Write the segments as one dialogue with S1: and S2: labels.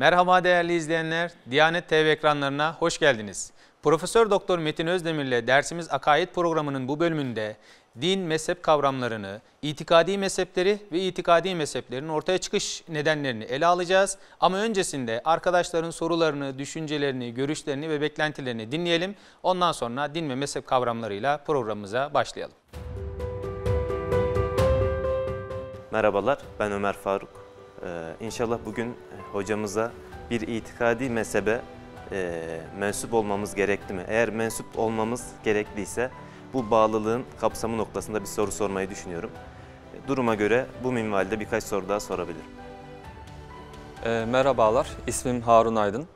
S1: Merhaba değerli izleyenler. Diyanet TV ekranlarına hoş geldiniz. Profesör Doktor Metin Özdemir ile dersimiz Akaid programının bu bölümünde din mezhep kavramlarını, itikadi mezhepleri ve itikadi mezheplerin ortaya çıkış nedenlerini ele alacağız. Ama öncesinde arkadaşların sorularını, düşüncelerini, görüşlerini ve beklentilerini dinleyelim. Ondan sonra din ve mezhep kavramlarıyla programımıza başlayalım.
S2: Merhabalar, ben Ömer Faruk. Ee, inşallah bugün e, hocamıza bir itikadi mezhebe e, mensup olmamız gerekli mi? Eğer mensup olmamız gerekliyse bu bağlılığın kapsamı noktasında bir soru sormayı düşünüyorum. E, duruma göre bu minvalde birkaç soru daha sorabilirim.
S3: E, merhabalar, ismim Harun Aydın.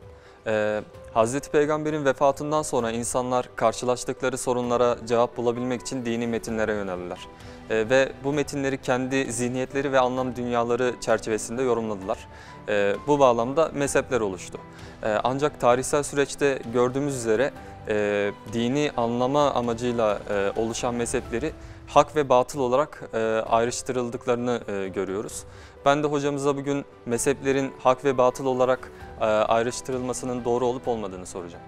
S3: E, Hazreti Peygamber'in vefatından sonra insanlar karşılaştıkları sorunlara cevap bulabilmek için dini metinlere yöneldiler. Ee, ve bu metinleri kendi zihniyetleri ve anlam dünyaları çerçevesinde yorumladılar. Ee, bu bağlamda mezhepler oluştu. Ee, ancak tarihsel süreçte gördüğümüz üzere e, dini anlama amacıyla e, oluşan mezhepleri hak ve batıl olarak e, ayrıştırıldıklarını görüyoruz. Ben de hocamıza bugün mezheplerin hak ve batıl olarak ayrıştırılmasının doğru olup olmadığını soracağım.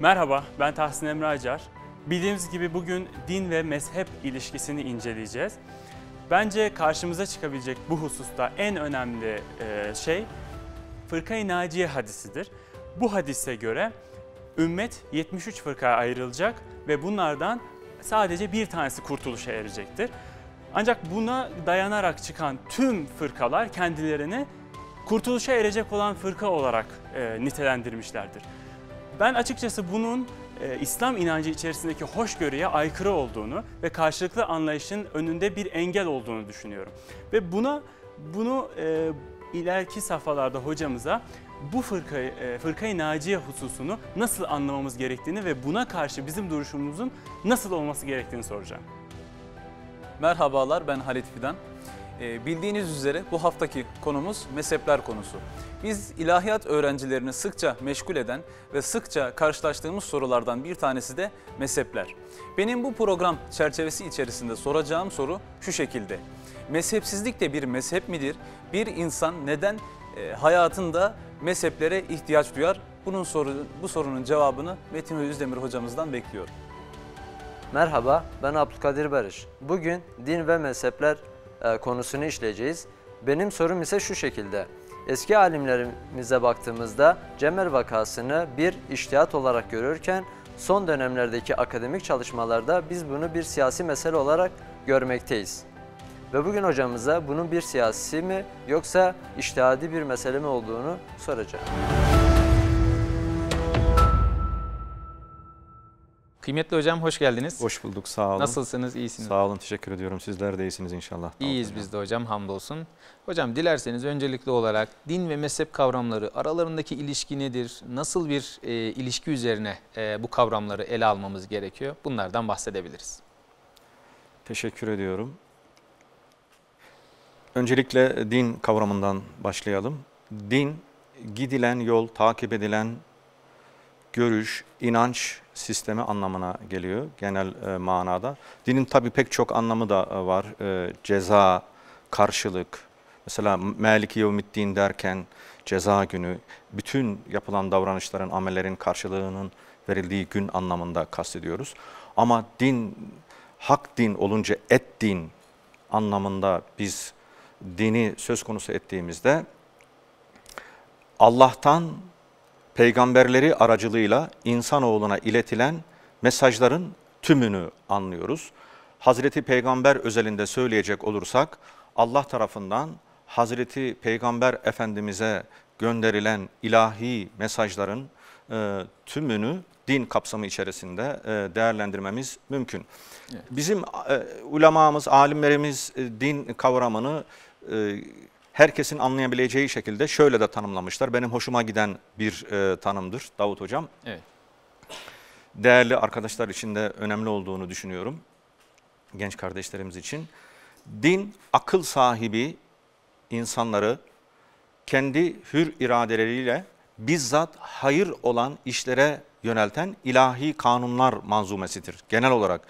S4: Merhaba, ben Tahsin Emre Acar. Bildiğimiz gibi bugün din ve mezhep ilişkisini inceleyeceğiz. Bence karşımıza çıkabilecek bu hususta en önemli e, şey fırka-i naciye hadisidir. Bu hadise göre ümmet 73 fırkaya ayrılacak ve bunlardan sadece bir tanesi kurtuluşa erecektir. Ancak buna dayanarak çıkan tüm fırkalar kendilerini kurtuluşa erecek olan fırka olarak e, nitelendirmişlerdir. Ben açıkçası bunun e, İslam inancı içerisindeki hoşgörüye aykırı olduğunu ve karşılıklı anlayışın önünde bir engel olduğunu düşünüyorum. Ve buna bunu e, ileriki safhalarda hocamıza bu fırka e, fırkayı naciye hususunu nasıl anlamamız gerektiğini ve buna karşı bizim duruşumuzun nasıl olması gerektiğini soracağım. Merhabalar ben Halit Fidan. E, bildiğiniz üzere
S5: bu haftaki konumuz mezhepler konusu. Biz ilahiyat öğrencilerini sıkça meşgul eden ve sıkça karşılaştığımız sorulardan bir tanesi de mezhepler. Benim bu program çerçevesi içerisinde soracağım soru şu şekilde. Mezhepsizlik de bir mezhep midir? Bir insan neden e, hayatında mezheplere ihtiyaç duyar? Bunun
S6: soru, bu sorunun cevabını Metin Özdemir hocamızdan bekliyorum. Merhaba, ben Abdülkadir Barış. Bugün din ve mezhepler e, konusunu işleyeceğiz. Benim sorum ise şu şekilde. Eski alimlerimize baktığımızda Cemer vakasını bir iştihat olarak görürken son dönemlerdeki akademik çalışmalarda biz bunu bir siyasi mesele olarak görmekteyiz. Ve bugün hocamıza bunun bir siyasi mi yoksa iştihadi bir mesele mi olduğunu soracağım. Kıymetli hocam hoş geldiniz. Hoş bulduk
S1: sağ olun. Nasılsınız iyisiniz? Sağ olun teşekkür ediyorum sizler de iyisiniz inşallah. İyiyiz biz de hocam hamdolsun. Hocam dilerseniz öncelikli olarak din ve mezhep kavramları aralarındaki ilişki nedir? Nasıl bir e, ilişki üzerine e, bu kavramları ele almamız gerekiyor? Bunlardan bahsedebiliriz.
S7: Teşekkür ediyorum. Öncelikle din kavramından başlayalım. Din gidilen yol, takip edilen görüş, inanç sistemi anlamına geliyor genel e, manada. Dinin tabi pek çok anlamı da e, var. E, ceza, karşılık, mesela Meliki Yevmiddin derken ceza günü, bütün yapılan davranışların, amellerin karşılığının verildiği gün anlamında kastediyoruz. Ama din, hak din olunca et din anlamında biz dini söz konusu ettiğimizde Allah'tan peygamberleri aracılığıyla insanoğluna iletilen mesajların tümünü anlıyoruz. Hazreti Peygamber özelinde söyleyecek olursak Allah tarafından Hazreti Peygamber Efendimiz'e gönderilen ilahi mesajların e, tümünü din kapsamı içerisinde e, değerlendirmemiz mümkün. Evet. Bizim e, ulemamız, alimlerimiz e, din kavramını e, herkesin anlayabileceği şekilde şöyle de tanımlamışlar. Benim hoşuma giden bir e, tanımdır Davut Hocam. Evet. Değerli arkadaşlar için de önemli olduğunu düşünüyorum. Genç kardeşlerimiz için. Din akıl sahibi insanları kendi hür iradeleriyle bizzat hayır olan işlere yönelten ilahi kanunlar manzumesidir. Genel olarak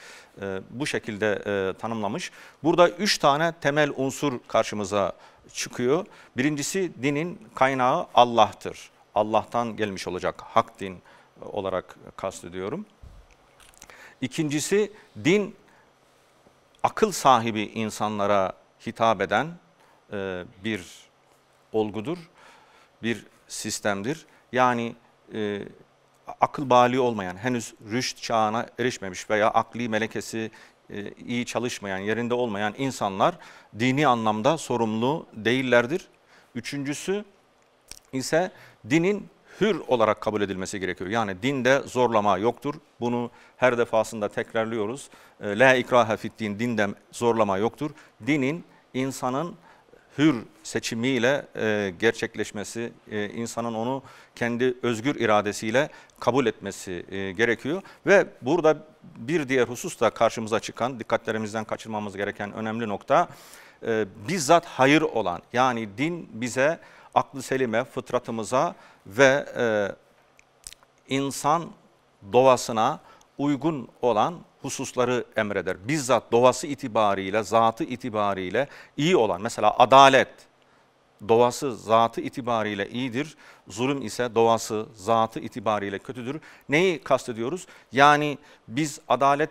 S7: e, bu şekilde e, tanımlamış. Burada üç tane temel unsur karşımıza çıkıyor. Birincisi dinin kaynağı Allah'tır. Allah'tan gelmiş olacak hak din e, olarak kastediyorum. İkincisi din akıl sahibi insanlara hitap eden e, bir olgudur, bir sistemdir. Yani e, akıl bali olmayan, henüz rüşt çağına erişmemiş veya akli melekesi e, iyi çalışmayan, yerinde olmayan insanlar dini anlamda sorumlu değillerdir. Üçüncüsü ise dinin hür olarak kabul edilmesi gerekiyor. Yani dinde zorlama yoktur. Bunu her defasında tekrarlıyoruz. E, la ikrahe fit din, dinde zorlama yoktur. Dinin insanın hür seçimiyle e, gerçekleşmesi, e, insanın onu kendi özgür iradesiyle kabul etmesi e, gerekiyor. Ve burada bir diğer husus da karşımıza çıkan, dikkatlerimizden kaçırmamız gereken önemli nokta, e, bizzat hayır olan, yani din bize, aklı selime, fıtratımıza ve e, insan doğasına, uygun olan hususları emreder. Bizzat doğası itibariyle, zatı itibariyle iyi olan mesela adalet doğası zatı itibariyle iyidir. Zulüm ise doğası zatı itibariyle kötüdür. Neyi kastediyoruz? Yani biz adalet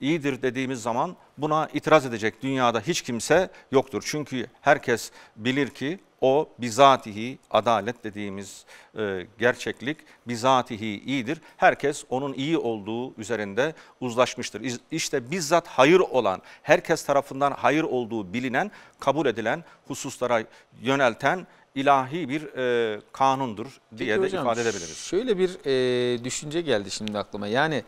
S7: iyidir dediğimiz zaman buna itiraz edecek dünyada hiç kimse yoktur. Çünkü herkes bilir ki o bizatihi adalet dediğimiz e, gerçeklik bizatihi iyidir. Herkes onun iyi olduğu üzerinde uzlaşmıştır. İşte bizzat hayır olan, herkes tarafından hayır olduğu bilinen, kabul edilen hususlara yönelten ilahi bir e, kanundur diye Peki de hocam, ifade edebiliriz. Şöyle
S1: bir e, düşünce geldi şimdi aklıma. Yani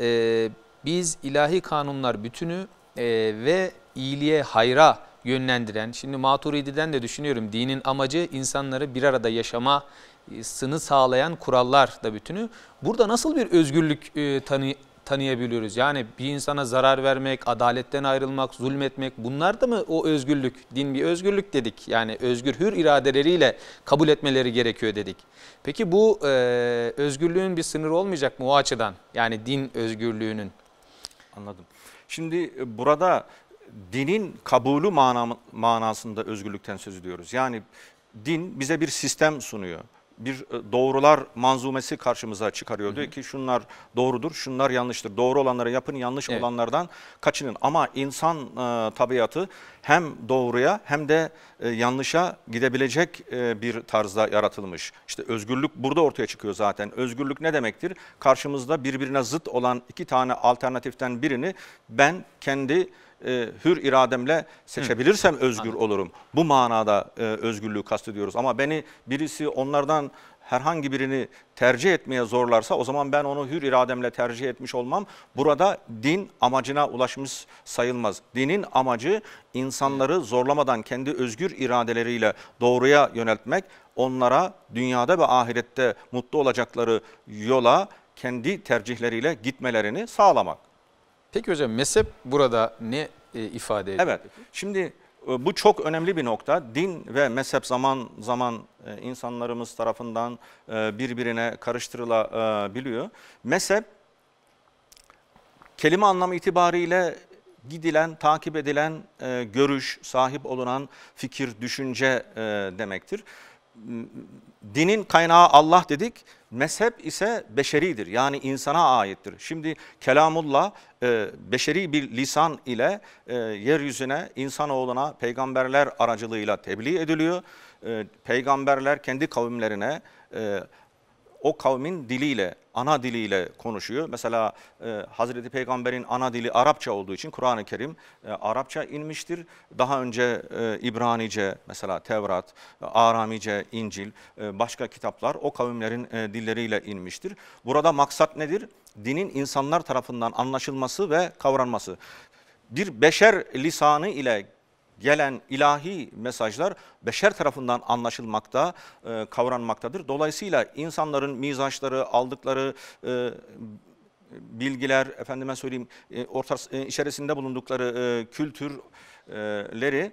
S1: e, biz ilahi kanunlar bütünü e, ve iyiliğe, hayra yönlendiren, şimdi Maturidi'den de düşünüyorum dinin amacı insanları bir arada yaşama e, sını sağlayan kurallar da bütünü. Burada nasıl bir özgürlük e, tanı, tanıyabiliyoruz? Yani bir insana zarar vermek, adaletten ayrılmak, zulmetmek bunlar da mı o özgürlük? Din bir özgürlük dedik. Yani özgür hür iradeleriyle kabul etmeleri gerekiyor dedik. Peki bu e, özgürlüğün bir sınırı olmayacak mı o açıdan? Yani din özgürlüğünün. Anladım.
S7: Şimdi e, burada dinin kabulü manasında özgürlükten söz ediyoruz. Yani din bize bir sistem sunuyor. Bir e, doğrular manzumesi karşımıza çıkarıyor. Diyor ki şunlar doğrudur, şunlar yanlıştır. Doğru olanları yapın, yanlış evet. olanlardan kaçının. Ama insan e, tabiatı hem doğruya hem de e, yanlışa gidebilecek e, bir tarzda yaratılmış. İşte özgürlük burada ortaya çıkıyor zaten. Özgürlük ne demektir? Karşımızda birbirine zıt olan iki tane alternatiften birini ben kendi e, hür irademle seçebilirsem Hı. özgür Anladım. olurum. Bu manada e, özgürlüğü kastediyoruz. Ama beni birisi onlardan herhangi birini tercih etmeye zorlarsa o zaman ben onu hür irademle tercih etmiş olmam. Burada din amacına ulaşmış sayılmaz. Dinin amacı insanları zorlamadan kendi özgür iradeleriyle doğruya yöneltmek, onlara dünyada ve ahirette mutlu olacakları yola kendi tercihleriyle gitmelerini sağlamak. Peki hocam mezhep burada ne e, ifade ediyor. Evet. Şimdi e, bu çok önemli bir nokta. Din ve mezhep zaman zaman e, insanlarımız tarafından e, birbirine karıştırılabiliyor. Mezhep kelime anlamı itibariyle gidilen, takip edilen görüş, sahip olunan fikir, düşünce demektir dinin kaynağı Allah dedik. Mezhep ise beşeridir. Yani insana aittir. Şimdi kelamullah e, beşeri bir lisan ile e, yeryüzüne, insanoğluna peygamberler aracılığıyla tebliğ ediliyor. E, peygamberler kendi kavimlerine e, o kavmin diliyle, ana diliyle konuşuyor. Mesela e, Hazreti Peygamber'in ana dili Arapça olduğu için Kur'an-ı Kerim e, Arapça inmiştir. Daha önce e, İbranice, mesela Tevrat, e, Aramice, İncil, e, başka kitaplar o kavimlerin e, dilleriyle inmiştir. Burada maksat nedir? Dinin insanlar tarafından anlaşılması ve kavranması bir beşer lisanı ile gelen ilahi mesajlar beşer tarafından anlaşılmakta, e, kavranmaktadır. Dolayısıyla insanların mizaçları, aldıkları e, bilgiler, efendime söyleyeyim, e, ortas, e, içerisinde bulundukları kültürleri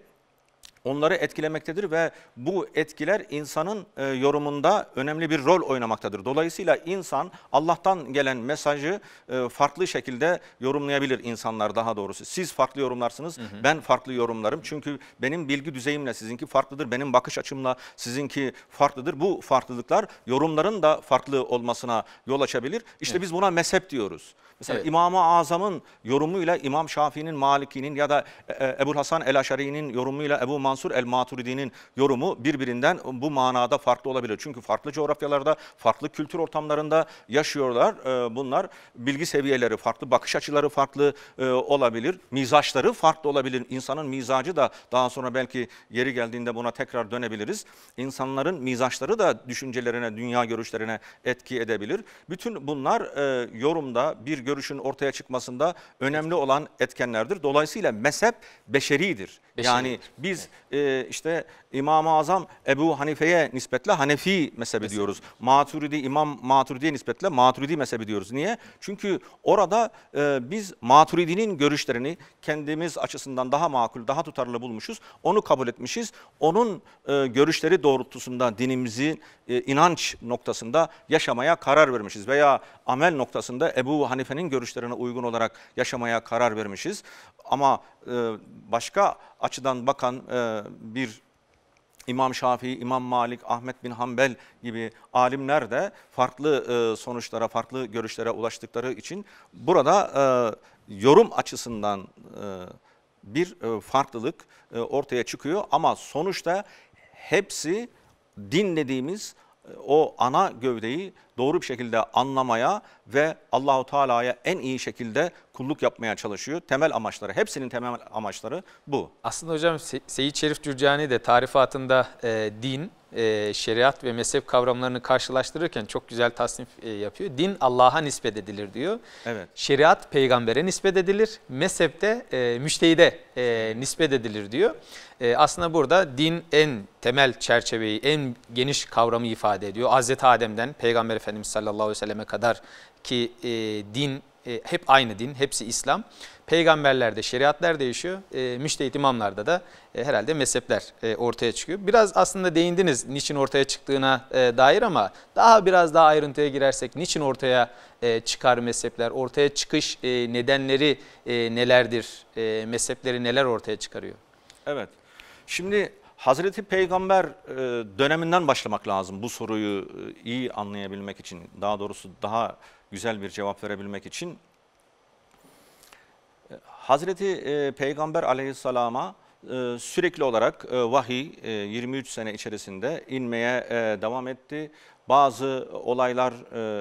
S7: onları etkilemektedir ve bu etkiler insanın e, yorumunda önemli bir rol oynamaktadır. Dolayısıyla insan Allah'tan gelen mesajı e, farklı şekilde yorumlayabilir insanlar daha doğrusu. Siz farklı yorumlarsınız, hı hı. ben farklı yorumlarım. Çünkü benim bilgi düzeyimle sizinki farklıdır, benim bakış açımla sizinki farklıdır. Bu farklılıklar yorumların da farklı olmasına yol açabilir. İşte evet. biz buna mezhep diyoruz. Mesela evet. İmam-ı Azam'ın yorumuyla İmam Şafii'nin, Maliki'nin ya da e, e Ebu Hasan El-Aşari'nin yorumuyla Ebu Ma Mansur El Maturidi'nin yorumu birbirinden bu manada farklı olabilir. Çünkü farklı coğrafyalarda, farklı kültür ortamlarında yaşıyorlar ee, bunlar. Bilgi seviyeleri farklı, bakış açıları farklı e, olabilir. Mizaçları farklı olabilir. İnsanın mizacı da daha sonra belki yeri geldiğinde buna tekrar dönebiliriz. İnsanların mizaçları da düşüncelerine, dünya görüşlerine etki edebilir. Bütün bunlar e, yorumda bir görüşün ortaya çıkmasında önemli olan etkenlerdir. Dolayısıyla mezhep beşeridir. beşeridir. Yani biz e, işte İmam-ı Azam Ebu Hanife'ye nispetle Hanefi mezhebi diyoruz. Maturidi İmam Maturidi'ye nispetle Maturidi mezhebi diyoruz. Niye? Çünkü orada e, biz Maturidi'nin görüşlerini kendimiz açısından daha makul, daha tutarlı bulmuşuz. Onu kabul etmişiz. Onun e, görüşleri doğrultusunda dinimizi e, inanç noktasında yaşamaya karar vermişiz veya amel noktasında Ebu Hanife'nin görüşlerine uygun olarak yaşamaya karar vermişiz. Ama başka açıdan bakan e, bir İmam Şafii, İmam Malik, Ahmet bin Hanbel gibi alimler de farklı e, sonuçlara, farklı görüşlere ulaştıkları için burada e, yorum açısından bir farklılık ortaya çıkıyor. Ama sonuçta hepsi din dediğimiz o ana gövdeyi doğru bir şekilde anlamaya ve Allahu Teala'ya en iyi şekilde kulluk yapmaya çalışıyor. Temel amaçları, hepsinin temel amaçları
S1: bu. Aslında hocam Seyyid Seyit Şerif Cürcani de tarifatında e, din, e, şeriat ve mezhep kavramlarını karşılaştırırken çok güzel tasnif e, yapıyor. Din Allah'a nispet edilir diyor. Evet. Şeriat peygambere nispet edilir. Mezhep de e, müştehide e, nispet edilir diyor. E, aslında burada din en temel çerçeveyi, en geniş kavramı ifade ediyor. Hazreti Adem'den Peygamber Efendimiz sallallahu aleyhi ve selleme kadar ki e, din e, hep aynı din, hepsi İslam peygamberlerde şeriatlar değişiyor, e, müştehit imamlarda da e, herhalde mezhepler e, ortaya çıkıyor. Biraz aslında değindiniz niçin ortaya çıktığına e, dair ama daha biraz daha ayrıntıya girersek niçin ortaya e, çıkar mezhepler, ortaya çıkış e, nedenleri e, nelerdir, e, mezhepleri neler ortaya çıkarıyor?
S7: Evet, şimdi Hazreti Peygamber e, döneminden başlamak lazım bu soruyu e, iyi anlayabilmek için, daha doğrusu daha güzel bir cevap verebilmek için. Hazreti e, Peygamber aleyhisselama e, sürekli olarak e, vahiy e, 23 sene içerisinde inmeye e, devam etti. Bazı olaylar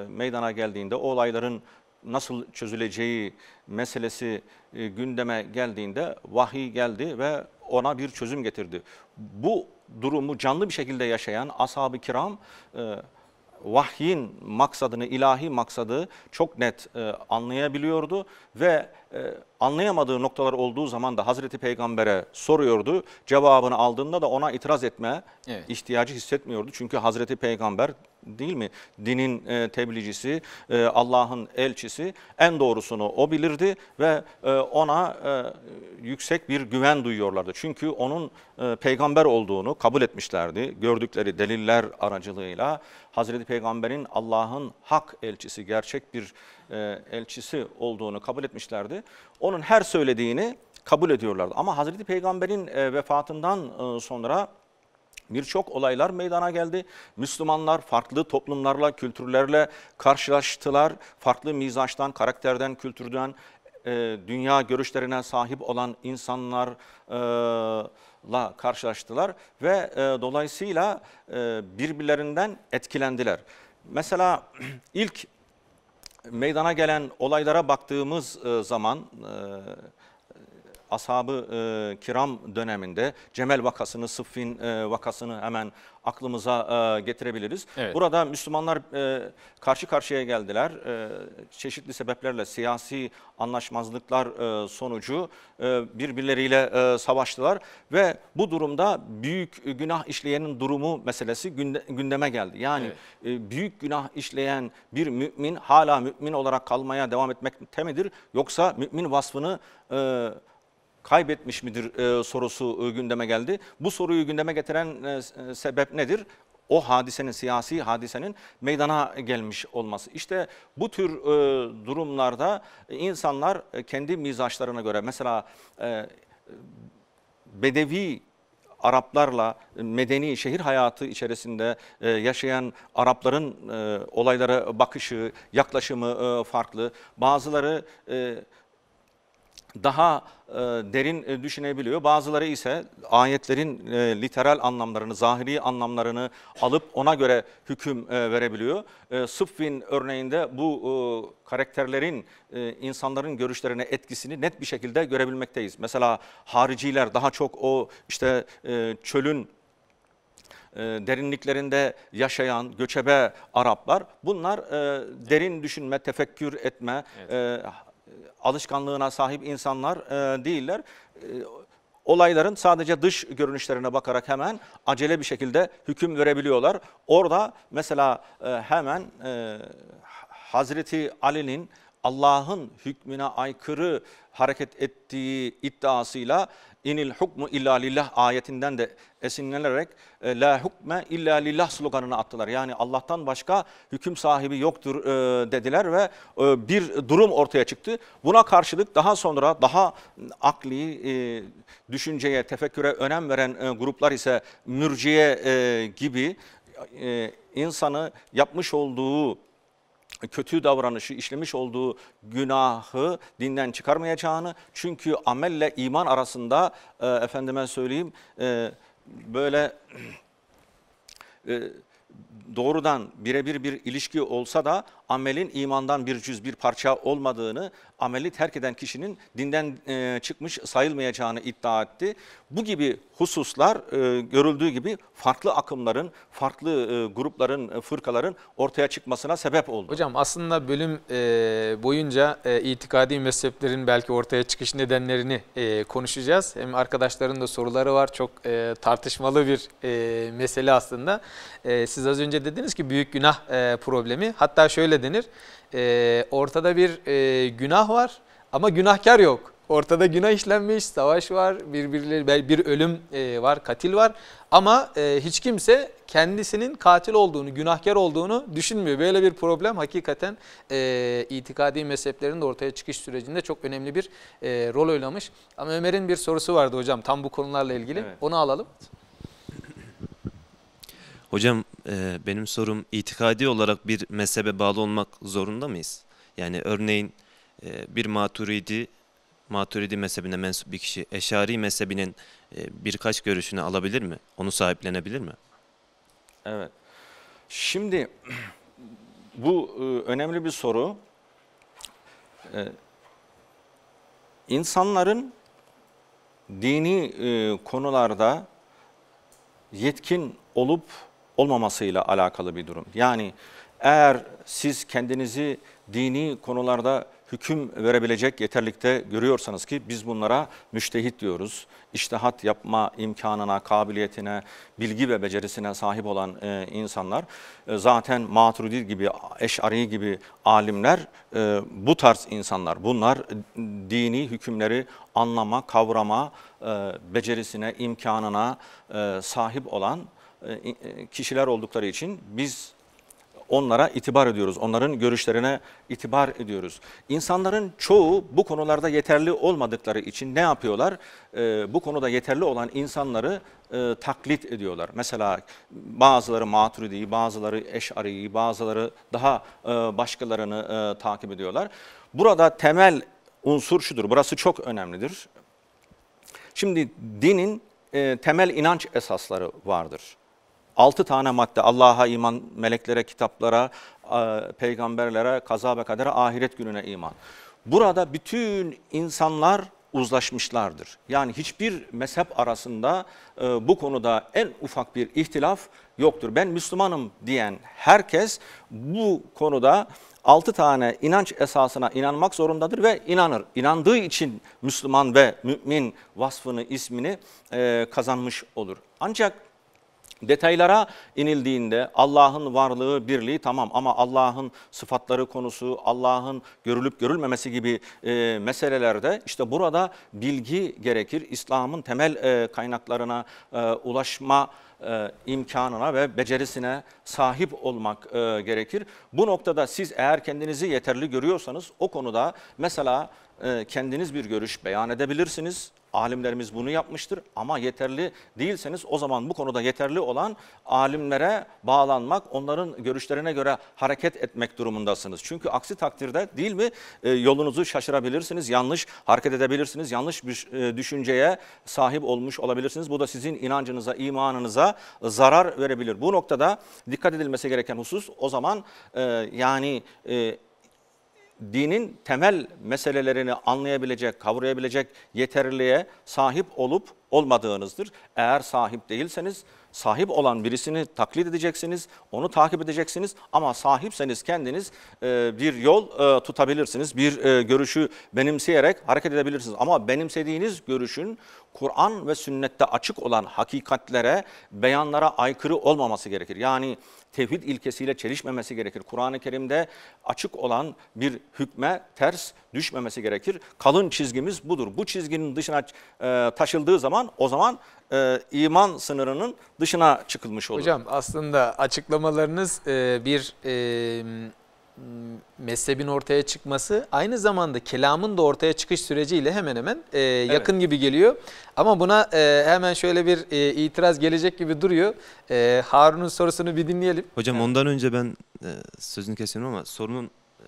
S7: e, meydana geldiğinde o olayların nasıl çözüleceği meselesi e, gündeme geldiğinde vahiy geldi ve ona bir çözüm getirdi. Bu durumu canlı bir şekilde yaşayan ashab-ı kiram e, vahyin maksadını, ilahi maksadı çok net e, anlayabiliyordu ve ee, anlayamadığı noktalar olduğu zaman da Hazreti Peygamber'e soruyordu. Cevabını aldığında da ona itiraz etme evet. ihtiyacı hissetmiyordu. Çünkü Hazreti Peygamber değil mi? Dinin e, tebliğcisi, e, Allah'ın elçisi en doğrusunu o bilirdi ve e, ona e, yüksek bir güven duyuyorlardı. Çünkü onun peygamber olduğunu kabul etmişlerdi. Gördükleri deliller aracılığıyla Hazreti Peygamber'in Allah'ın hak elçisi, gerçek bir e, elçisi olduğunu kabul etmişlerdi. Onun her söylediğini kabul ediyorlardı. Ama Hazreti Peygamber'in e, vefatından e, sonra birçok olaylar meydana geldi. Müslümanlar farklı toplumlarla, kültürlerle karşılaştılar. Farklı mizaçtan, karakterden, kültürden, dünya görüşlerine sahip olan insanlarla karşılaştılar ve e, dolayısıyla e, birbirlerinden etkilendiler. Mesela ilk meydana gelen olaylara baktığımız e, zaman e, ashabı e, kiram döneminde Cemel vakasını, Sıffin e, vakasını hemen aklımıza e, getirebiliriz. Evet. Burada Müslümanlar e, karşı karşıya geldiler. E, çeşitli sebeplerle siyasi anlaşmazlıklar e, sonucu e, birbirleriyle e, savaştılar ve bu durumda büyük günah işleyenin durumu meselesi gündeme geldi. Yani evet. e, büyük günah işleyen bir mümin hala mümin olarak kalmaya devam etmek temedir, yoksa mümin vasfını e, kaybetmiş midir e, sorusu e, gündeme geldi. Bu soruyu gündeme getiren e, e, sebep nedir? o hadisenin, siyasi hadisenin meydana gelmiş olması. İşte bu tür e, durumlarda insanlar e, kendi mizaçlarına göre mesela e, Bedevi Araplarla medeni şehir hayatı içerisinde e, yaşayan Arapların e, olaylara bakışı, yaklaşımı e, farklı. Bazıları... E, daha e, derin e, düşünebiliyor. Bazıları ise ayetlerin e, literal anlamlarını, zahiri anlamlarını alıp ona göre hüküm e, verebiliyor. E, Sıffin örneğinde bu e, karakterlerin e, insanların görüşlerine etkisini net bir şekilde görebilmekteyiz. Mesela hariciler daha çok o işte e, çölün e, derinliklerinde yaşayan göçebe Araplar bunlar e, derin düşünme, tefekkür etme, evet. E, alışkanlığına sahip insanlar e, değiller. E, olayların sadece dış görünüşlerine bakarak hemen acele bir şekilde hüküm verebiliyorlar. Orada mesela e, hemen Hazreti Ali'nin Allah'ın hükmüne aykırı hareket ettiği iddiasıyla İnil hukmu illa lillah ayetinden de esinlenerek e, la hukme illa lillah sloganını attılar. Yani Allah'tan başka hüküm sahibi yoktur e, dediler ve e, bir durum ortaya çıktı. Buna karşılık daha sonra daha akli e, düşünceye, tefekküre önem veren e, gruplar ise mürciye e, gibi e, insanı yapmış olduğu kötü davranışı işlemiş olduğu günahı dinden çıkarmayacağını çünkü amelle iman arasında e, efendime söyleyeyim e, böyle e, doğrudan birebir bir ilişki olsa da amelin imandan bir cüz bir parça olmadığını, ameli terk eden kişinin dinden e, çıkmış sayılmayacağını iddia etti. Bu gibi hususlar e, görüldüğü gibi farklı akımların, farklı e, grupların, fırkaların ortaya çıkmasına sebep oldu.
S1: Hocam aslında bölüm boyunca e, itikadi mezheplerin belki ortaya çıkış nedenlerini konuşacağız. Hem arkadaşların da soruları var. Çok tartışmalı bir mesele aslında. siz siz az önce dediniz ki büyük günah e, problemi. Hatta şöyle denir. E, ortada bir e, günah var ama günahkar yok. Ortada günah işlenmiş, savaş var, birbirleri bir ölüm e, var, katil var. Ama e, hiç kimse kendisinin katil olduğunu, günahkar olduğunu düşünmüyor. Böyle bir problem hakikaten e, itikadi mezheplerin de ortaya çıkış sürecinde çok önemli bir e, rol oynamış. Ama Ömer'in bir sorusu vardı hocam tam bu konularla ilgili. Evet. Onu alalım.
S2: Hocam e, benim sorum itikadi olarak bir mezhebe bağlı olmak zorunda mıyız? Yani örneğin e, bir maturidi, maturidi mezhebine mensup bir kişi eşari mezhebinin e, birkaç görüşünü alabilir mi? Onu sahiplenebilir
S7: mi? Evet. Şimdi bu e, önemli bir soru. E, insanların dini e, konularda yetkin olup olmamasıyla alakalı bir durum. Yani eğer siz kendinizi dini konularda hüküm verebilecek yeterlikte görüyorsanız ki biz bunlara müştehit diyoruz. İştihat yapma imkanına, kabiliyetine, bilgi ve becerisine sahip olan e, insanlar e, zaten Maturidi gibi, Eş'ari gibi alimler e, bu tarz insanlar. Bunlar dini hükümleri anlama, kavrama e, becerisine, imkanına e, sahip olan e, e, kişiler oldukları için biz onlara itibar ediyoruz. Onların görüşlerine itibar ediyoruz. İnsanların çoğu bu konularda yeterli olmadıkları için ne yapıyorlar? E, bu konuda yeterli olan insanları e, taklit ediyorlar. Mesela bazıları Maturidi'yi, bazıları Eş'ari'yi, bazıları daha e, başkalarını e, takip ediyorlar. Burada temel unsur şudur. Burası çok önemlidir. Şimdi dinin e, temel inanç esasları vardır. 6 tane madde Allah'a iman, meleklere, kitaplara, peygamberlere, kaza ve kadere, ahiret gününe iman. Burada bütün insanlar uzlaşmışlardır. Yani hiçbir mezhep arasında e, bu konuda en ufak bir ihtilaf yoktur. Ben Müslümanım diyen herkes bu konuda 6 tane inanç esasına inanmak zorundadır ve inanır. İnandığı için Müslüman ve mümin vasfını, ismini e, kazanmış olur. Ancak Detaylara inildiğinde Allah'ın varlığı, birliği tamam ama Allah'ın sıfatları konusu, Allah'ın görülüp görülmemesi gibi e, meselelerde işte burada bilgi gerekir. İslam'ın temel e, kaynaklarına e, ulaşma e, imkanına ve becerisine sahip olmak e, gerekir. Bu noktada siz eğer kendinizi yeterli görüyorsanız o konuda mesela e, kendiniz bir görüş beyan edebilirsiniz Alimlerimiz bunu yapmıştır ama yeterli değilseniz o zaman bu konuda yeterli olan alimlere bağlanmak, onların görüşlerine göre hareket etmek durumundasınız. Çünkü aksi takdirde değil mi e, yolunuzu şaşırabilirsiniz, yanlış hareket edebilirsiniz, yanlış bir e, düşünceye sahip olmuş olabilirsiniz. Bu da sizin inancınıza, imanınıza zarar verebilir. Bu noktada dikkat edilmesi gereken husus o zaman e, yani dinin temel meselelerini anlayabilecek, kavrayabilecek yeterliğe sahip olup olmadığınızdır. Eğer sahip değilseniz sahip olan birisini taklit edeceksiniz, onu takip edeceksiniz ama sahipseniz kendiniz e, bir yol e, tutabilirsiniz, bir e, görüşü benimseyerek hareket edebilirsiniz. Ama benimsediğiniz görüşün Kur'an ve sünnette açık olan hakikatlere, beyanlara aykırı olmaması gerekir. Yani tevhid ilkesiyle çelişmemesi gerekir. Kur'an-ı Kerim'de açık olan bir hükme ters düşmemesi gerekir. Kalın çizgimiz budur. Bu çizginin dışına e, taşıldığı zaman zaman o zaman e, iman sınırının dışına çıkılmış olur. Hocam
S1: aslında açıklamalarınız e, bir e, mezhebin ortaya çıkması aynı zamanda kelamın da ortaya çıkış süreciyle hemen hemen e, yakın evet. gibi geliyor. Ama buna e, hemen şöyle bir e, itiraz gelecek gibi duruyor. E, Harun'un sorusunu bir dinleyelim.
S6: Hocam evet.
S2: ondan önce ben e, sözünü kesiyorum ama sorunun e,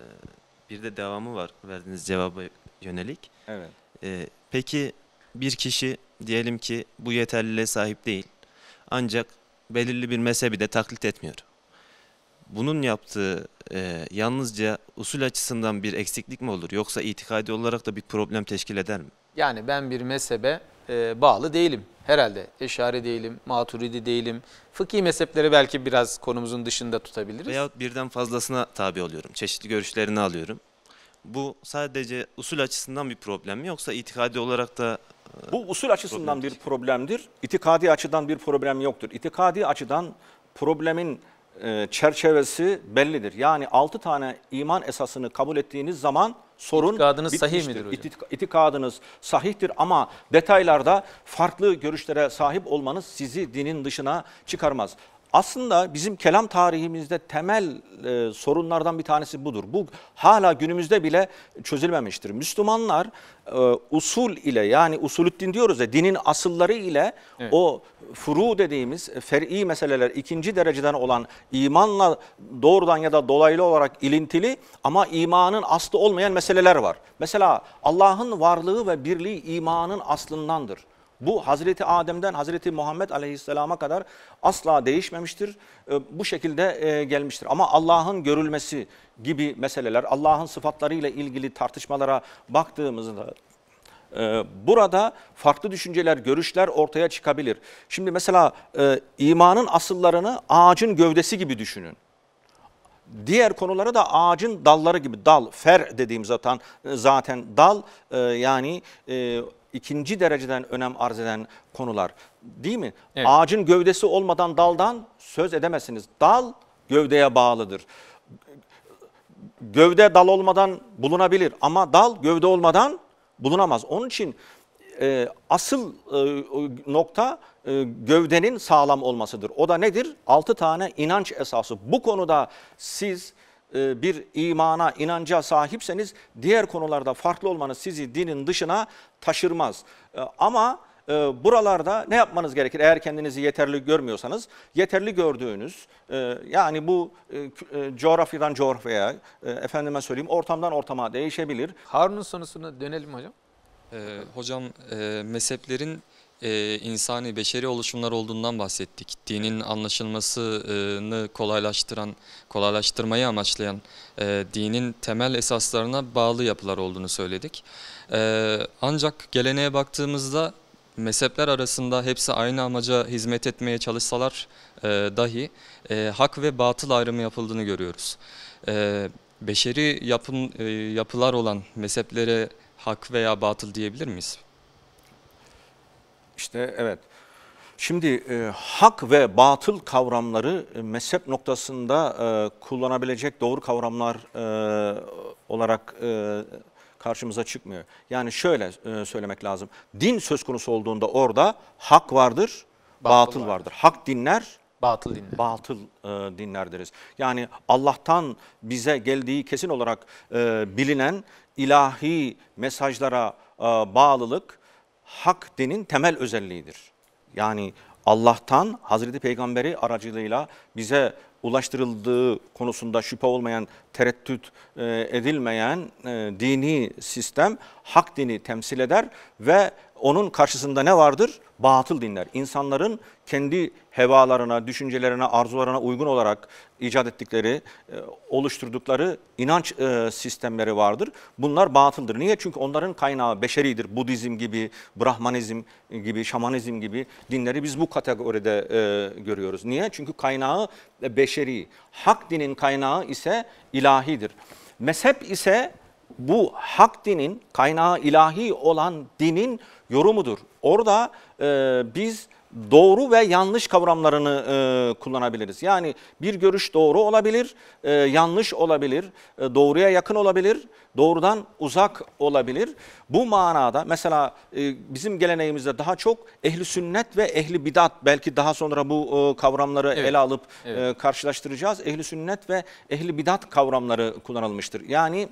S2: bir de devamı var verdiğiniz cevaba yönelik. Evet. E, peki bir kişi diyelim ki bu yeterliliğe sahip değil. Ancak belirli bir mezhebi de taklit etmiyor. Bunun yaptığı e, yalnızca usul açısından bir eksiklik mi olur yoksa itikadi olarak da bir problem teşkil eder mi?
S1: Yani ben bir mezhebe e, bağlı değilim herhalde. Eşari değilim, maturidi değilim. Fıkhi mezhepleri belki biraz konumuzun dışında tutabiliriz. Veyahut
S2: birden fazlasına tabi oluyorum. Çeşitli görüşlerini alıyorum. Bu sadece usul açısından bir problem mi yoksa itikadi
S7: olarak da bu usul açısından bir problemdir. İtikadi açıdan bir problem yoktur. İtikadi açıdan problemin e, çerçevesi bellidir. Yani altı tane iman esasını kabul ettiğiniz zaman sorun İtikadınız bitmiştir. sahih midir hocam? İtik, sahihtir ama detaylarda farklı görüşlere sahip olmanız sizi dinin dışına çıkarmaz. Aslında bizim kelam tarihimizde temel e, sorunlardan bir tanesi budur. Bu hala günümüzde bile çözülmemiştir. Müslümanlar e, usul ile yani usulüddin diyoruz ya dinin asılları ile evet. o furu dediğimiz e, fer'i meseleler ikinci dereceden olan imanla doğrudan ya da dolaylı olarak ilintili ama imanın aslı olmayan meseleler var. Mesela Allah'ın varlığı ve birliği imanın aslındandır. Bu Hazreti Adem'den Hazreti Muhammed Aleyhisselam'a kadar asla değişmemiştir. Ee, bu şekilde e, gelmiştir. Ama Allah'ın görülmesi gibi meseleler, Allah'ın sıfatlarıyla ilgili tartışmalara baktığımızda e, burada farklı düşünceler, görüşler ortaya çıkabilir. Şimdi mesela e, imanın asıllarını ağacın gövdesi gibi düşünün. Diğer konuları da ağacın dalları gibi dal, fer dediğim zaten zaten dal yani ikinci dereceden önem arz eden konular değil mi? Evet. Ağacın gövdesi olmadan daldan söz edemezsiniz. Dal gövdeye bağlıdır. Gövde dal olmadan bulunabilir ama dal gövde olmadan bulunamaz. Onun için e, asıl e, nokta e, gövdenin sağlam olmasıdır. O da nedir? Altı tane inanç esası. Bu konuda siz e, bir imana, inanca sahipseniz diğer konularda farklı olmanız sizi dinin dışına taşırmaz. E, ama e, buralarda ne yapmanız gerekir? Eğer kendinizi yeterli görmüyorsanız, yeterli gördüğünüz, yani bu coğrafyadan coğrafyaya, efendime söyleyeyim ortamdan ortama değişebilir. Harun'un sonrasına dönelim hocam. Ee,
S3: hocam e, mezheplerin e, insani, beşeri oluşumlar olduğundan bahsettik. Dinin anlaşılmasını kolaylaştıran, kolaylaştırmayı amaçlayan e, dinin temel esaslarına bağlı yapılar olduğunu söyledik. E, ancak geleneğe baktığımızda mezhepler arasında hepsi aynı amaca hizmet etmeye çalışsalar e, dahi e, hak ve batıl ayrımı yapıldığını görüyoruz. E, beşeri yapın, e, yapılar olan mezheplere hak veya batıl diyebilir miyiz?
S7: İşte evet. Şimdi e, hak ve batıl kavramları e, mezhep noktasında e, kullanabilecek doğru kavramlar e, olarak e, karşımıza çıkmıyor. Yani şöyle e, söylemek lazım. Din söz konusu olduğunda orada hak vardır, batıl, batıl vardır. Hak dinler, Batıl dinler. Batıl e, dinler deriz. Yani Allah'tan bize geldiği kesin olarak e, bilinen ilahi mesajlara e, bağlılık, hak dinin temel özelliğidir. Yani Allah'tan Hazreti Peygamberi aracılığıyla bize ulaştırıldığı konusunda şüphe olmayan, tereddüt e, edilmeyen e, dini sistem hak dini temsil eder ve onun karşısında ne vardır? Batıl dinler. İnsanların kendi hevalarına, düşüncelerine, arzularına uygun olarak icat ettikleri, e, oluşturdukları inanç e, sistemleri vardır. Bunlar batıldır. Niye? Çünkü onların kaynağı beşeridir. Budizm gibi, Brahmanizm gibi, Şamanizm gibi dinleri biz bu kategoride e, görüyoruz. Niye? Çünkü kaynağı beşeri. Hak dinin kaynağı ise ilahidir. Mezhep ise bu hak dinin kaynağı ilahi olan dinin yorumudur. Orada e, biz doğru ve yanlış kavramlarını e, kullanabiliriz. Yani bir görüş doğru olabilir, e, yanlış olabilir, e, doğruya yakın olabilir, doğrudan uzak olabilir. Bu manada mesela e, bizim geleneğimizde daha çok ehli sünnet ve ehli bidat belki daha sonra bu e, kavramları evet. ele alıp e, evet. e, karşılaştıracağız. Ehli sünnet ve ehli bidat kavramları kullanılmıştır. Yani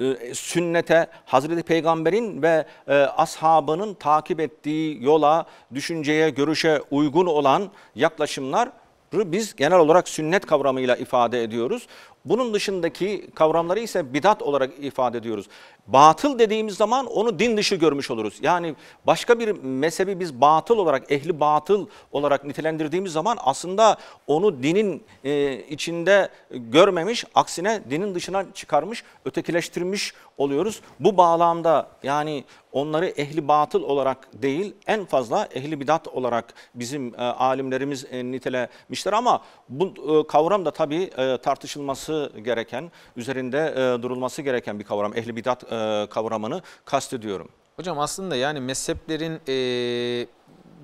S7: e, sünnete, Hazreti Peygamber'in ve e, ashabının takip ettiği yola, düşünceye, görüşe uygun olan yaklaşımları biz genel olarak sünnet kavramıyla ifade ediyoruz. Bunun dışındaki kavramları ise bidat olarak ifade ediyoruz. Batıl dediğimiz zaman onu din dışı görmüş oluruz. Yani başka bir mezhebi biz batıl olarak, ehli batıl olarak nitelendirdiğimiz zaman aslında onu dinin e, içinde görmemiş, aksine dinin dışına çıkarmış, ötekileştirmiş oluyoruz. Bu bağlamda yani onları ehli batıl olarak değil en fazla ehli bidat olarak bizim e, alimlerimiz e, nitelemişler ama bu e, kavram da tabii tartışılması gereken, üzerinde durulması gereken bir kavram. Ehli bidat e, e, kavramını kastediyorum.
S1: Hocam aslında yani mezheplerin e,